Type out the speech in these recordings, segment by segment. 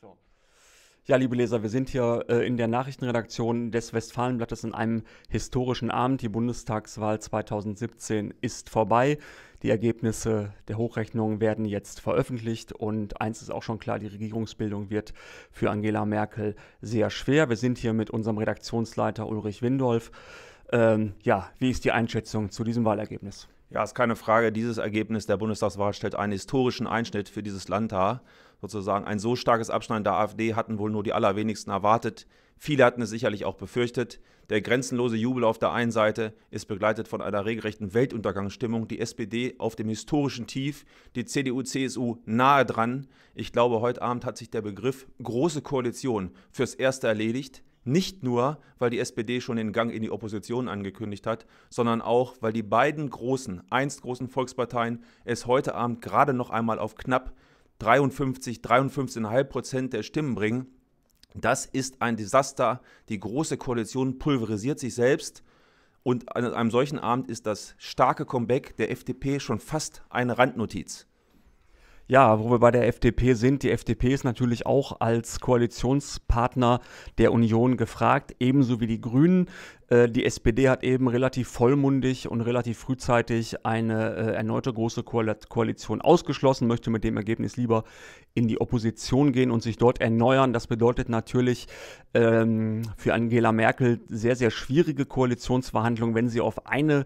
So. Ja, liebe Leser, wir sind hier äh, in der Nachrichtenredaktion des Westfalenblattes in einem historischen Abend. Die Bundestagswahl 2017 ist vorbei. Die Ergebnisse der Hochrechnung werden jetzt veröffentlicht und eins ist auch schon klar, die Regierungsbildung wird für Angela Merkel sehr schwer. Wir sind hier mit unserem Redaktionsleiter Ulrich Windolf ähm, ja, wie ist die Einschätzung zu diesem Wahlergebnis? Ja, ist keine Frage. Dieses Ergebnis der Bundestagswahl stellt einen historischen Einschnitt für dieses Land dar. Sozusagen ein so starkes Abschneiden der AfD hatten wohl nur die allerwenigsten erwartet. Viele hatten es sicherlich auch befürchtet. Der grenzenlose Jubel auf der einen Seite ist begleitet von einer regelrechten Weltuntergangsstimmung. Die SPD auf dem historischen Tief, die CDU, CSU nahe dran. Ich glaube, heute Abend hat sich der Begriff große Koalition fürs Erste erledigt. Nicht nur, weil die SPD schon den Gang in die Opposition angekündigt hat, sondern auch, weil die beiden großen, einst großen Volksparteien es heute Abend gerade noch einmal auf knapp 53, 53,5 Prozent der Stimmen bringen. Das ist ein Desaster. Die große Koalition pulverisiert sich selbst. Und an einem solchen Abend ist das starke Comeback der FDP schon fast eine Randnotiz. Ja, wo wir bei der FDP sind, die FDP ist natürlich auch als Koalitionspartner der Union gefragt, ebenso wie die Grünen. Äh, die SPD hat eben relativ vollmundig und relativ frühzeitig eine äh, erneute große Koalition ausgeschlossen, möchte mit dem Ergebnis lieber in die Opposition gehen und sich dort erneuern. Das bedeutet natürlich ähm, für Angela Merkel sehr, sehr schwierige Koalitionsverhandlungen, wenn sie auf eine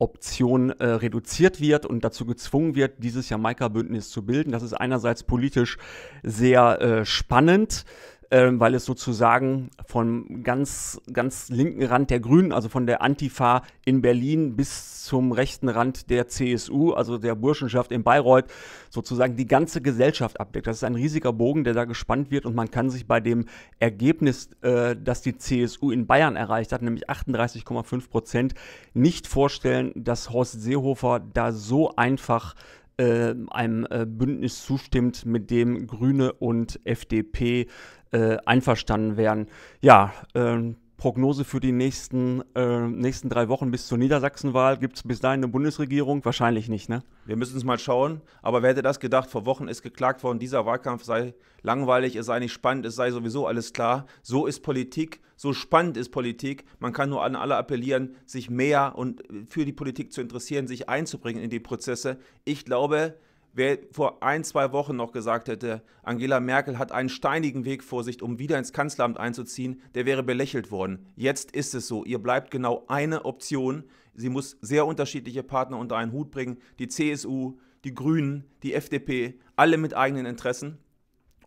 Option äh, reduziert wird und dazu gezwungen wird, dieses Jamaika-Bündnis zu bilden. Das ist einerseits politisch sehr äh, spannend, ähm, weil es sozusagen vom ganz, ganz linken Rand der Grünen, also von der Antifa in Berlin bis zum rechten Rand der CSU, also der Burschenschaft in Bayreuth, sozusagen die ganze Gesellschaft abdeckt. Das ist ein riesiger Bogen, der da gespannt wird und man kann sich bei dem Ergebnis, äh, das die CSU in Bayern erreicht hat, nämlich 38,5 Prozent, nicht vorstellen, dass Horst Seehofer da so einfach ähm, einem äh, Bündnis zustimmt, mit dem Grüne und FDP äh, einverstanden wären. Ja, ähm, Prognose für die nächsten, äh, nächsten drei Wochen bis zur Niedersachsenwahl. Gibt es bis dahin eine Bundesregierung? Wahrscheinlich nicht, ne? Wir müssen es mal schauen. Aber wer hätte das gedacht? Vor Wochen ist geklagt worden, dieser Wahlkampf sei langweilig, es sei nicht spannend, es sei sowieso alles klar. So ist Politik, so spannend ist Politik. Man kann nur an alle appellieren, sich mehr und äh, für die Politik zu interessieren, sich einzubringen in die Prozesse. Ich glaube, Wer vor ein, zwei Wochen noch gesagt hätte, Angela Merkel hat einen steinigen Weg vor sich, um wieder ins Kanzleramt einzuziehen, der wäre belächelt worden. Jetzt ist es so. Ihr bleibt genau eine Option. Sie muss sehr unterschiedliche Partner unter einen Hut bringen. Die CSU, die Grünen, die FDP, alle mit eigenen Interessen.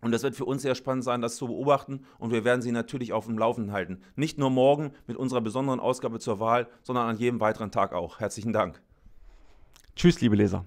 Und das wird für uns sehr spannend sein, das zu beobachten. Und wir werden Sie natürlich auf dem Laufenden halten. Nicht nur morgen mit unserer besonderen Ausgabe zur Wahl, sondern an jedem weiteren Tag auch. Herzlichen Dank. Tschüss, liebe Leser.